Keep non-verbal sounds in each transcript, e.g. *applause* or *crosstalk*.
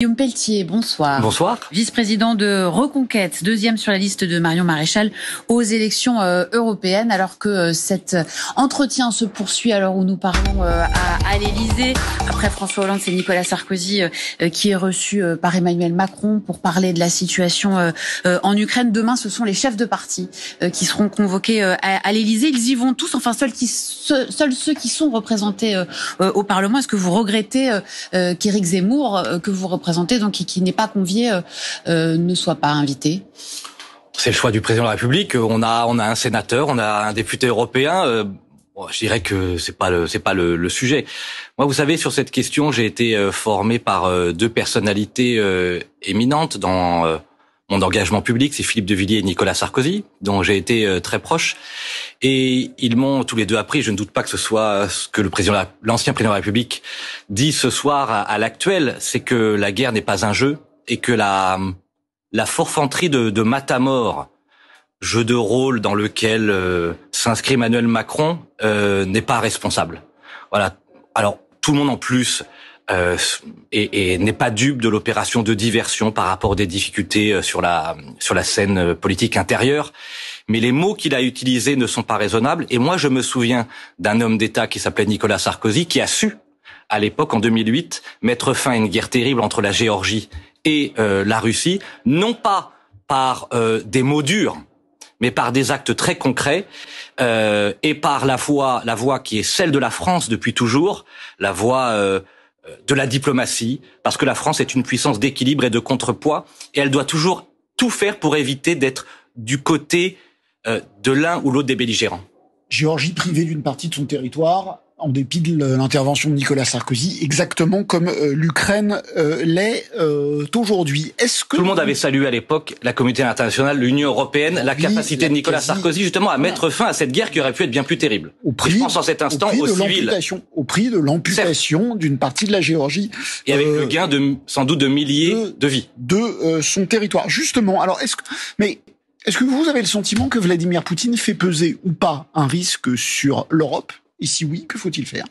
Guillaume Pelletier, bonsoir. Bonsoir. Vice-président de Reconquête, deuxième sur la liste de Marion Maréchal aux élections euh, européennes, alors que euh, cet entretien se poursuit alors où nous parlons euh, à, l'Élysée. Après François Hollande, c'est Nicolas Sarkozy qui est reçu par Emmanuel Macron pour parler de la situation en Ukraine. Demain, ce sont les chefs de parti qui seront convoqués à, l'Élysée. Ils y vont tous, enfin seuls, qui, seuls ceux qui sont représentés au Parlement. Est-ce que vous regrettez qu'Éric Zemmour, que vous représentez donc qui, n'est pas convié, euh, euh, ne soit pas invité C'est le choix du président de la République. On a, on a un sénateur, on a un député européen euh, je dirais que c'est pas c'est pas le, sujet. Moi, vous savez, sur cette question, j'ai été formé par deux personnalités éminentes dans mon engagement public, c'est Philippe de Villiers et Nicolas Sarkozy, dont j'ai été euh, très proche. Et ils m'ont tous les deux appris, je ne doute pas que ce soit ce que le président, l'ancien président de la République dit ce soir à, l'actuel, c'est que la guerre n'est pas un jeu et que la, la forfanterie de, de Matamor, jeu de rôle dans lequel euh, s'inscrit Emmanuel Macron, euh, n'est pas responsable. Voilà. Alors, tout le monde en plus euh, et, et n'est pas dupe de l'opération de diversion par rapport des difficultés euh, sur la sur la scène euh, politique intérieure. Mais les mots qu'il a utilisés ne sont pas raisonnables. Et moi, je me souviens d'un homme d'État qui s'appelait Nicolas Sarkozy qui a su, à l'époque en 2008, mettre fin à une guerre terrible entre la Géorgie et la Russie, non pas par des mots durs, mais par des actes très concrets et par la voix la voix qui est celle de la France depuis toujours, la voix de la diplomatie, parce que la France est une puissance d'équilibre et de contrepoids, et elle doit toujours tout faire pour éviter d'être du côté euh, de l'un ou l'autre des belligérants. Géorgie privée d'une partie de son territoire, en dépit de l'intervention de Nicolas Sarkozy, exactement comme euh, l'Ukraine euh, l'est euh, aujourd'hui. Est-ce que tout le monde avait salué à l'époque la communauté internationale, l'Union européenne, la capacité de Nicolas Sarkozy justement à mettre fin à cette guerre qui aurait pu être bien plus terrible. Au prix, je en cet instant au prix de l'amputation d'une partie de la Géorgie et avec le gain de sans doute de milliers de, de vies de son territoire. Justement, alors est-ce que mais est-ce que vous avez le sentiment que Vladimir Poutine fait peser ou pas un risque sur l'Europe et si oui, que faut-il faire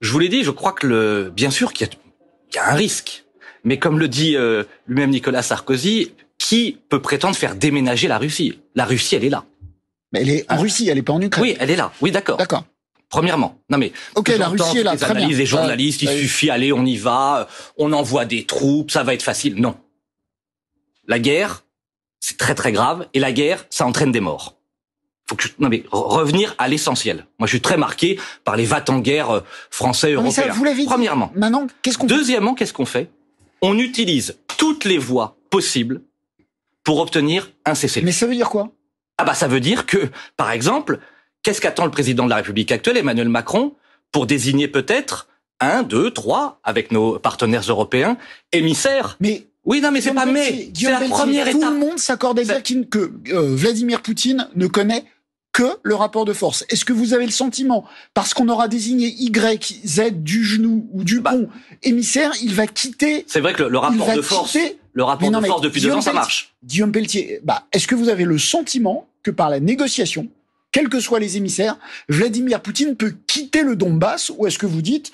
Je vous l'ai dit, je crois que le, bien sûr qu'il y, a un risque. Mais comme le dit euh, lui-même Nicolas Sarkozy, qui peut prétendre faire déménager la Russie La Russie, elle est là. Mais elle est en Russie, elle n'est pas en Ukraine. Oui, elle est là. Oui, d'accord. D'accord. Premièrement, non mais ok, la Russie est là. Les analyses Les journalistes, il suffit, allez, on y va, euh, on envoie des troupes, ça va être facile. Non, la guerre, c'est très très grave, et la guerre, ça entraîne des morts faut que je... non mais revenir à l'essentiel. Moi, je suis très marqué par les vats en guerre euh, français européens. vous Premièrement. Maintenant, qu'est-ce qu'on Deuxièmement, qu'est-ce qu'on fait On utilise toutes les voies possibles pour obtenir un cessez-le-feu. Mais ça veut dire quoi Ah bah ça veut dire que par exemple, qu'est-ce qu'attend le président de la République actuelle Emmanuel Macron pour désigner peut-être un, deux, trois avec nos partenaires européens émissaires Mais oui, non, mais c'est pas mais. la première Tout le monde s'accorde à que euh, Vladimir Poutine ne connaît que le rapport de force. Est-ce que vous avez le sentiment, parce qu'on aura désigné Y, Z du genou ou du bon bah. émissaire, il va quitter C'est vrai que le, rapport de force, le rapport de force depuis deux ans, ça marche. Guillaume Pelletier, bah, est-ce que vous avez le sentiment que par la négociation, quels que soient les émissaires, Vladimir Poutine peut quitter le Donbass ou est-ce que vous dites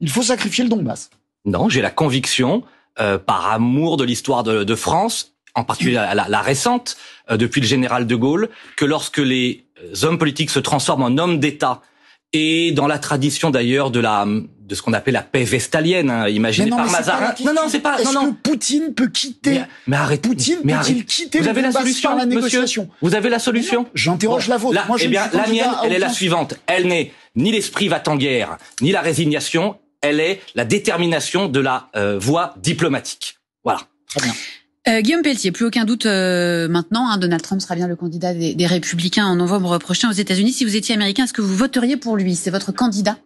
il faut sacrifier le Donbass Non, j'ai la conviction, euh, par amour de l'histoire de, France, en particulier la, récente, euh, depuis le général de Gaulle, que lorsque les euh, hommes politiques se transforment en hommes d'État et dans la tradition d'ailleurs de la de ce qu'on appelle la paix vestalienne, hein, imaginée par Mazarin. Non, non, c'est pas. Est-ce que Poutine peut quitter Mais, arrêtez. arrête. Poutine peut-il quitter vous avez la solution, la négociation Vous avez la solution J'interroge la vôtre. La, Moi, eh bien, la mienne, elle est la suivante. Elle n'est ni l'esprit va-t-en-guerre, ni la résignation. Elle est la détermination de la euh, voie diplomatique. Voilà. Très bien. Euh, Guillaume Pelletier, plus aucun doute euh, maintenant, hein, Donald Trump sera bien le candidat des, Républicains en novembre prochain aux États-Unis. Si vous étiez américain, est-ce que vous voteriez pour lui C'est votre candidat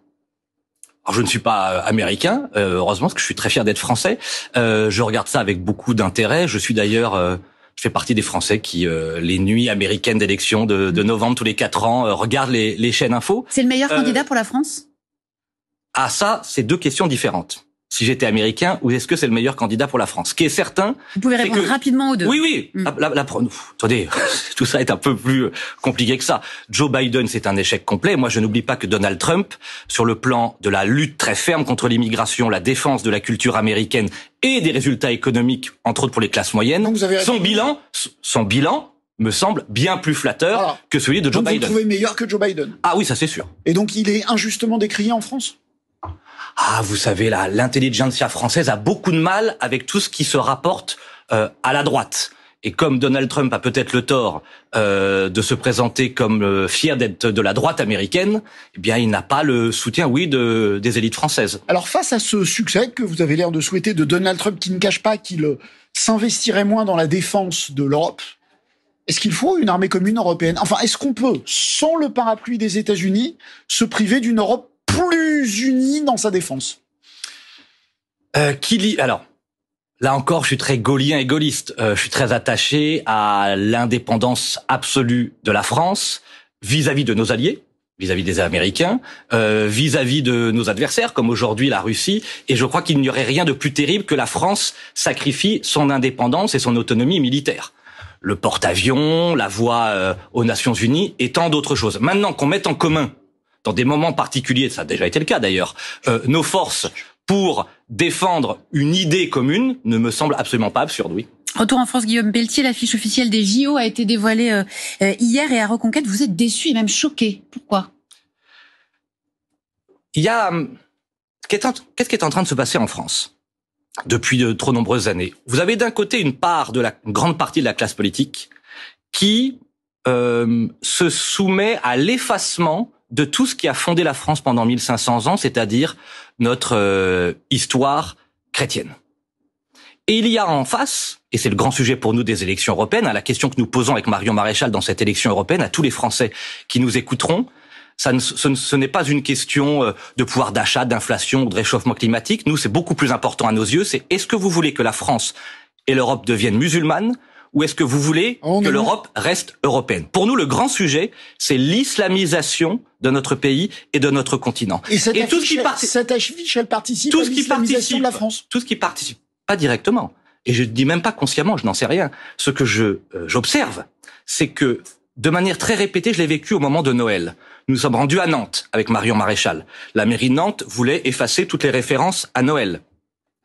je ne suis pas euh, américain, heureusement, parce que je suis très fier d'être français. je regarde ça avec beaucoup d'intérêt. Je suis d'ailleurs je fais partie des Français qui, les nuits américaines d'élection de, novembre tous les quatre ans, regardent les, chaînes info. C'est le meilleur candidat pour la France Ah ça, c'est deux questions différentes si j'étais américain ou est-ce que c'est le meilleur candidat pour la France Ce qui est certain. Vous pouvez répondre rapidement aux deux. Oui, oui. Mm. attendez, *laughs* tout ça est un peu plus euh, compliqué que ça. Joe Biden, c'est un échec complet. Moi, je n'oublie pas que Donald Trump, sur le plan de la lutte très ferme contre l'immigration, la défense de la culture américaine et des résultats économiques, entre autres pour les classes moyennes, son bilan, son bilan me semble bien plus flatteur que celui de Joe Biden. Vous trouvez meilleur que Joe Biden Ah oui, ça c'est sûr. Et donc il est injustement décrié en France ah, vous savez, là, l'intelligentsia française a beaucoup de mal avec tout ce qui se rapporte euh, à la droite. Et comme Donald Trump a peut-être le tort euh, de se présenter comme fier d'être de la droite américaine, eh bien, il n'a pas le soutien, oui, de, des élites françaises. Alors, face à ce succès que vous avez l'air de souhaiter de Donald Trump, qui ne cache pas qu'il euh, s'investirait moins dans la défense de l'Europe, est-ce qu'il faut une armée commune européenne Enfin, est-ce qu'on peut, sans le parapluie des États-Unis, se priver d'une Europe plus unis dans sa défense euh, lit alors, Là encore, je suis très gaullien et gaulliste. Euh, je suis très attaché à l'indépendance absolue de la France vis-à-vis de nos alliés, vis-à-vis des Américains, euh, vis-à-vis de nos adversaires, comme aujourd'hui la Russie. Et je crois qu'il n'y aurait rien de plus terrible que la France sacrifie son indépendance et son autonomie militaire. Le porte-avions, la voie euh, aux Nations Unies et tant d'autres choses. Maintenant qu'on met en commun dans des moments particuliers, ça a déjà été le cas d'ailleurs, euh, nos forces pour défendre une idée commune ne me semble absolument pas absurde, oui. Retour en France, Guillaume Pelletier, l'affiche officielle des JO a été dévoilée euh, euh, hier et à Reconquête, vous êtes déçu et même choqué. Pourquoi Il y a... Hum, qu'est-ce qui est en train de se passer en France depuis de trop nombreuses années Vous avez d'un côté une part de la grande partie de la classe politique qui euh, se soumet à l'effacement de tout ce qui a fondé la France pendant 1500 ans, c'est-à-dire notre euh, histoire chrétienne. Et il y a en face, et c'est le grand sujet pour nous des élections européennes, hein, la question que nous posons avec Marion Maréchal dans cette élection européenne, à tous les Français qui nous écouteront, ça ce, n'est pas une question euh, de pouvoir d'achat, d'inflation ou de réchauffement climatique. Nous, c'est beaucoup plus important à nos yeux. C'est est-ce que vous voulez que la France et l'Europe deviennent musulmanes ou est-ce que vous voulez ah, que l'Europe reste européenne Pour nous, le grand sujet, c'est l'islamisation de notre pays et de notre continent. Et, ce qui elle participe tout ce qui participe, de la France. Tout ce qui participe, pas directement. Et je ne dis même pas consciemment, je n'en sais rien. Ce que je euh, j'observe, c'est que de manière très répétée, je l'ai vécu au moment de Noël. Nous sommes rendus à Nantes avec Marion Maréchal. La mairie de Nantes voulait effacer toutes les références à Noël.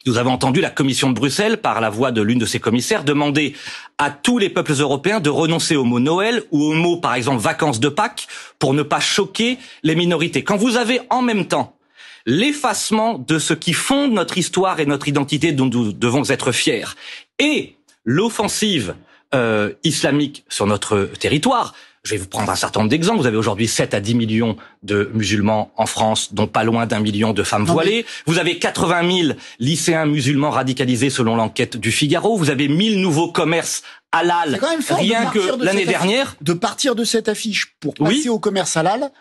Nous avons entendu la Commission de Bruxelles, par la voix de l'une de ses commissaires, demander à tous les peuples européens de renoncer au mot Noël ou au mot, par exemple, vacances de Pâques, pour ne pas choquer les minorités. Quand vous avez en même temps l'effacement de ce qui fonde notre histoire et notre identité dont nous devons être fiers, et l'offensive euh, islamique sur notre territoire, je vais vous prendre un certain nombre d'exemples. Vous avez aujourd'hui 7 à 10 millions de musulmans en France, dont pas loin d'un million de femmes ah voilées. Vous avez 80 000 lycéens musulmans radicalisés selon l'enquête du Figaro. Vous avez 1000 nouveaux commerces halal. Rien que l'année dernière. De partir de cette affiche pour passer au commerce halal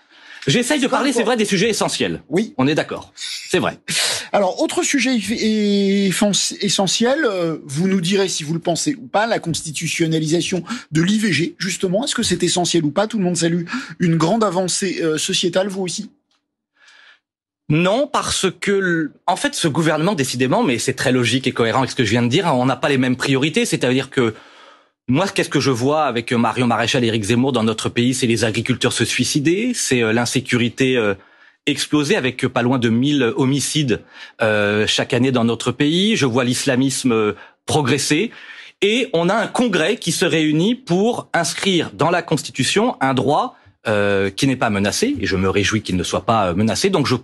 J'essaye de parler, c'est vrai, des sujets essentiels. Oui. On est d'accord. C'est vrai. Alors, autre sujet essentiel, euh, vous nous direz si vous le pensez ou pas, la constitutionnalisation de l'IVG, justement. Est-ce que c'est essentiel ou pas Tout le monde salue une grande avancée euh, sociétale, vous aussi non, parce que, en fait, ce gouvernement, décidément, mais c'est très logique et cohérent avec ce que je viens de dire, hein, on n'a pas les mêmes priorités, c'est-à-dire que moi, qu'est-ce que je vois avec euh, Marion Maréchal et Éric Zemmour dans notre pays C'est les agriculteurs se suicider, c'est euh, l'insécurité euh, exploser avec pas loin de 1000 homicides chaque année dans notre pays. Je vois l'islamisme progresser. Et on a un congrès qui se réunit pour inscrire dans la Constitution un droit qui n'est pas menacé, et je me réjouis qu'il ne soit pas menacé. Donc je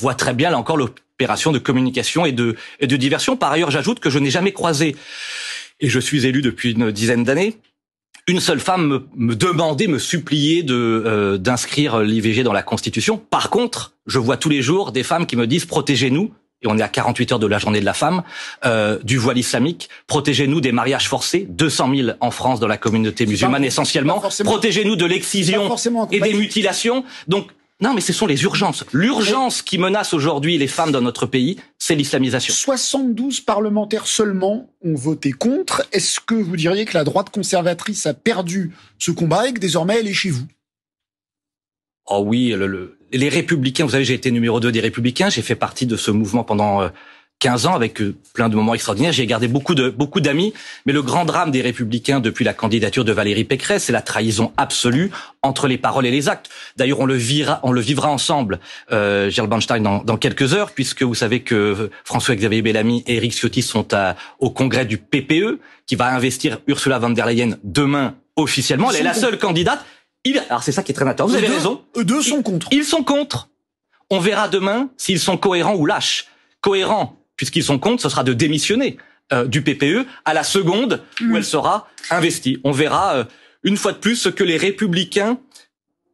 vois très bien là encore l'opération de communication et de diversion. Par ailleurs, j'ajoute que je n'ai jamais croisé et je suis élu depuis une dizaine d'années, une seule femme me, demandait, me suppliait de euh, d'inscrire l'IVG dans la Constitution. Par contre, je vois tous les jours des femmes qui me disent protégez-nous. Et on est à 48 heures de la journée de la femme, euh, du voile islamique. Protégez-nous des mariages forcés, 200 000 en France dans la communauté musulmane essentiellement. Protégez-nous de l'excision et des mutilations. Donc non, mais ce sont les urgences. L'urgence qui menace aujourd'hui les femmes dans notre pays, c'est l'islamisation. 72 parlementaires seulement ont voté contre. Est-ce que vous diriez que la droite conservatrice a perdu ce combat et que désormais elle est chez vous Oh oui, les républicains, vous savez, j'ai été numéro 2 des républicains, j'ai fait partie de ce mouvement pendant... Euh, 15 ans avec euh, plein de moments extraordinaires. J'ai gardé beaucoup de beaucoup d'amis, mais le grand drame des Républicains depuis la candidature de Valérie Pécresse, c'est la trahison absolue entre les paroles et les actes. D'ailleurs, on le vivra, on le vivra ensemble, euh, Gérald Bernstein, dans, dans, quelques heures, puisque vous savez que François-Xavier Bellamy et Eric Ciotti sont à, au congrès du PPE, qui va investir Ursula von der Leyen demain officiellement. Elle est la seule candidate. alors c'est ça qui est très intéressant. Vous avez raison. Eux deux sont contre. ils sont contre. On verra demain s'ils sont cohérents ou lâches. Cohérents, puisqu'ils sont contre, ce sera de démissionner euh, du PPE à la seconde où mm. elle sera investie. On verra euh, une fois de plus ce que les républicains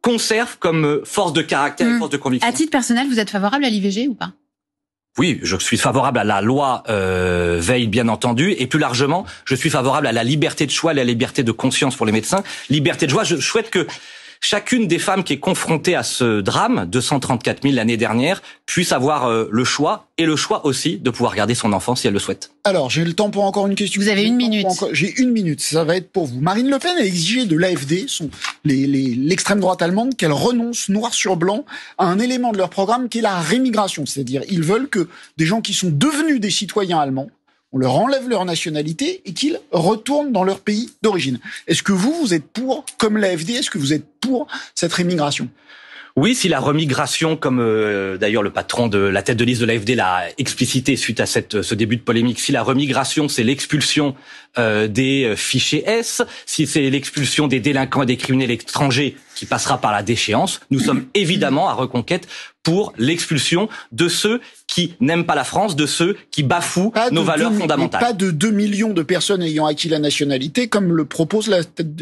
conservent comme euh, force de caractère et mm. force de conviction. À titre personnel, vous êtes favorable à l'IVG ou pas oui, je suis favorable à la loi euh, Veil, bien entendu, et plus largement, je suis favorable à la liberté de choix, à la liberté de conscience pour les médecins. Liberté de choix, je souhaite que chacune des femmes qui est confrontée à ce drame, 234 000 l'année dernière, puisse avoir euh, le choix et le choix aussi de pouvoir garder son enfant si elle le souhaite. Alors, j'ai le temps pour encore une question. Vous avez une minute. J'ai une minute, ça va être pour vous. Marine Le Pen a exigé de l'AFD, l'extrême droite allemande, qu'elle renonce noir sur blanc à un élément de leur programme qui est la rémigration. C'est-à-dire, ils veulent que des gens qui sont devenus des citoyens allemands on leur enlève leur nationalité et qu'ils retournent dans leur pays d'origine. Est-ce que vous, vous êtes pour, comme l'AFD, est-ce que vous êtes pour cette rémigration oui, si la remigration, comme euh, d'ailleurs le patron de la tête de liste de l'AFD l'a explicité suite à cette, ce début de polémique, si la remigration, c'est l'expulsion euh, des fichiers S, si c'est l'expulsion des délinquants et des criminels étrangers qui passera par la déchéance, nous sommes évidemment à reconquête pour l'expulsion de ceux qui n'aiment pas la France de ceux qui bafouent nos valeurs fondamentales. Pas de 2 millions de personnes ayant acquis la nationalité, comme le propose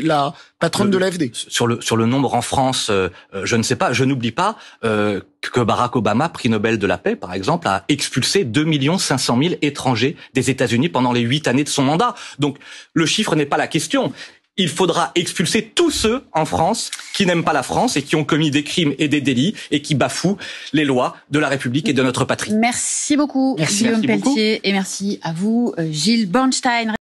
la, patronne de euh, l'AFD. Sur le, sur le nombre en France, euh, euh, je ne sais pas, je n'oublie pas que Barack Obama, prix Nobel de la paix, par exemple, a expulsé 2 500 000 étrangers des États-Unis pendant les 8 années de son mandat. Donc le chiffre n'est pas la question il faudra expulser tous ceux en France qui n'aiment pas la France et qui ont commis des crimes et des délits et qui bafouent les lois de la République et de notre patrie. Merci beaucoup, Guillaume Pelletier, et merci à vous, euh, Gilles Bornstein.